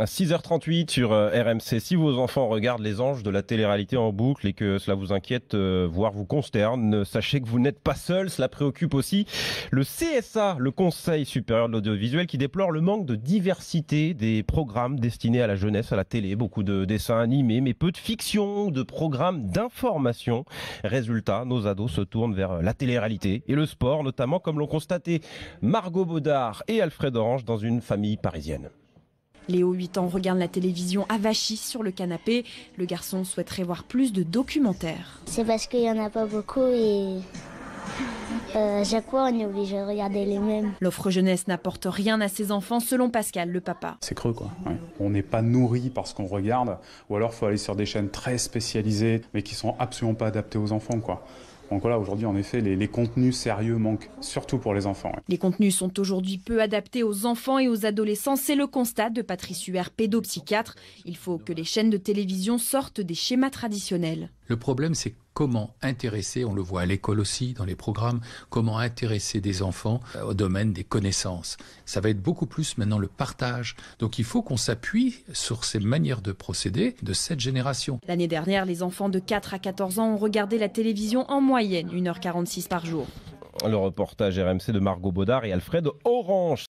À 6h38 sur euh, RMC. Si vos enfants regardent les anges de la télé-réalité en boucle et que cela vous inquiète, euh, voire vous consterne, sachez que vous n'êtes pas seul. Cela préoccupe aussi le CSA, le Conseil supérieur de l'audiovisuel, qui déplore le manque de diversité des programmes destinés à la jeunesse, à la télé. Beaucoup de dessins animés, mais peu de fiction, de programmes d'information. Résultat, nos ados se tournent vers euh, la télé-réalité et le sport, notamment comme l'ont constaté Margot Baudard et Alfred Orange dans une famille parisienne. Léo, 8 ans, regarde la télévision vachis sur le canapé. Le garçon souhaiterait voir plus de documentaires. C'est parce qu'il n'y en a pas beaucoup et euh, chaque on est obligé de regarder les mêmes. L'offre jeunesse n'apporte rien à ses enfants, selon Pascal, le papa. C'est creux, quoi. On n'est pas nourri par ce qu'on regarde, ou alors faut aller sur des chaînes très spécialisées, mais qui sont absolument pas adaptées aux enfants, quoi. Donc voilà, aujourd'hui, en effet, les, contenus sérieux manquent, surtout pour les enfants. Les contenus sont aujourd'hui peu adaptés aux enfants et aux adolescents. C'est le constat de Patrice Huert, pédopsychiatre. Il faut que les chaînes de télévision sortent des schémas traditionnels. Le problème, c'est comment intéresser, on le voit à l'école aussi, dans les programmes, comment intéresser des enfants euh, au domaine des connaissances. Ça va être beaucoup plus maintenant le partage. Donc il faut qu'on s'appuie sur ces manières de procéder de cette génération. L'année dernière, les enfants de 4 à 14 ans ont regardé la télévision en moyenne 1h46 par jour. Le reportage RMC de Margot Baudard et Alfred Orange.